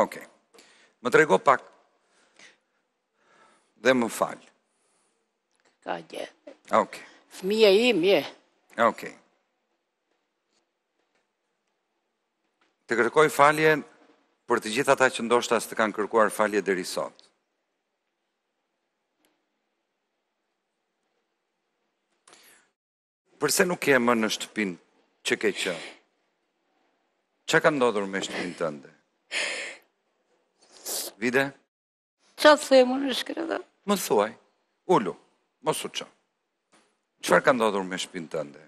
Ok. Më trego pak. Dhe më falj. Ka gjë. Ok. Fëmija i mje. Ok. Të kërkoj falje për të gjitha ata që ndoshta të kanë kërkuar falje deri sot. Përse nuk e më në shtëpin që ke që? Që ka ndodhur me shtëpin të ndë? Vide? Qa të thuj e më në shkrede? Më thuaj, ullu, mos u qa. Qëfar ka ndodhur me shpinë të ndë?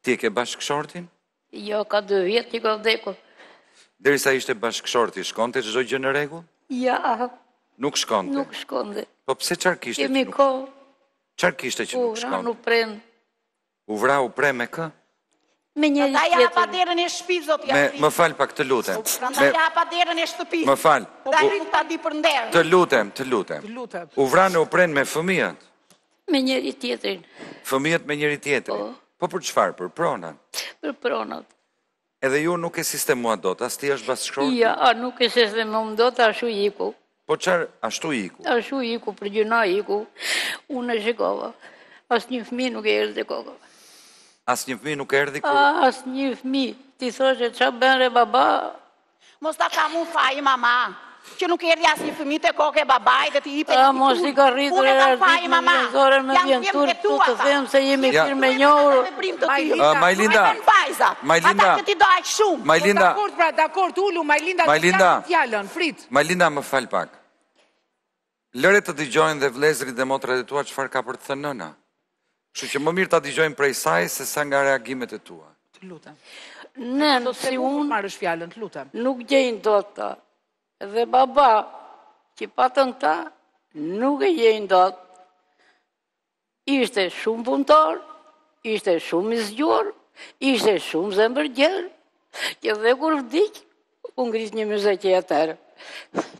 Ti e ke bashkë shortin? Jo, ka dë vjetë një këvdeku. Derisa ishte bashkë shorti, shkonte që zdoj gjë në regu? Ja. Nuk shkonte? Nuk shkonte. Po pse qar kishte që nuk? Kemi ko. Qar kishte që nuk shkonte? U vra, u prem. U vra, u e kë? me njëri tjetër. Ata japa derën e shtëpi zot ja. Me më fal pa këtë lutem. Ata me... japa derën e shtëpi. Më fal. Ta rin ta di për nder. Të lutem, të lutem. Të lutem. U vranë u pren me fëmijët. Me njëri tjetrin. Fëmijët me njëri tjetrin. Po. Po për çfarë? Për pronën. Për pronat. Edhe ju nuk e sistemua dot, as ti është bas shkruar. Jo, ja, nuk e sistemum dot, ashtu iku. Po çfarë ashtu iku? Ashtu iku për gjuna iku. Unë shikova. Asnjë fmi nuk e erdhi kokën. Asë një fmi nuk erdi kur? Ah, asë një fmi, ti thoshe që bërë e baba. Mos ta ka mu fa mama, që nuk erdi asë një fmi të koke baba i dhe ti i për një kur. Mos të ka rritur e rritur ah, e të e rritur e rritur e rritur e të e rritur e rritur e rritur e rritur e Majlinda... të rritur e rritur e rritur e të të rritur dhe rritur dhe rritur e tua, e ka për të thënë rritur Që që më mirë të adigjojmë prej saj, se sa nga reagimet e tua. Të lutëm. Në, si unë, nuk gjejnë do të ta. Dhe baba, që patën ta, nuk e gjejnë do të. Ishte shumë bëntar, ishte shumë mizgjor, ishte shumë zemërgjer, që dhe kur vdik, unë grisë një mëzë që e tërë,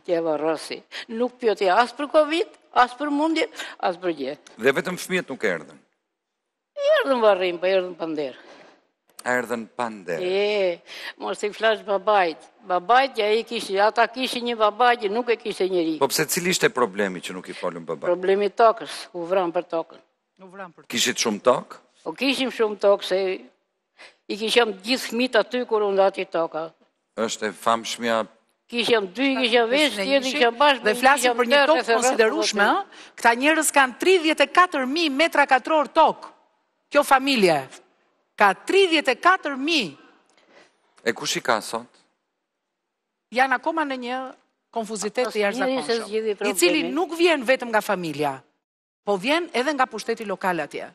që e varrosi. Nuk pjoti asë për Covid, asë për mundje, asë për gje. Dhe vetëm fëmijët nuk e erdhen. Erdhën varrim, për po erdhën pander. Erdhën pander. E, mos i flash babait. Babait ja i kishte, ata kishin një babaj, nuk e kishte njerëj. Po pse cili ishte problemi që nuk i falun babait? Problemi tokës, u vran për tokën. U vran për tokën. Kishit shumë tokë? Po kishim shumë tokë se i kishëm gjithë fëmit aty kur u ndati toka. Është e famshmja Kishëm dy, kishëm vesh, tjetë i kishëm bashkë. Dhe flasim për një tokë konsiderushme, këta njërës kanë 34.000 metra katror tokë kjo familje ka 34.000. E kush i ka sot? Janë akoma në një konfuzitet të jarëzakonshëm, i cili nuk vjen vetëm nga familja, po vjen edhe nga pushteti lokal atje.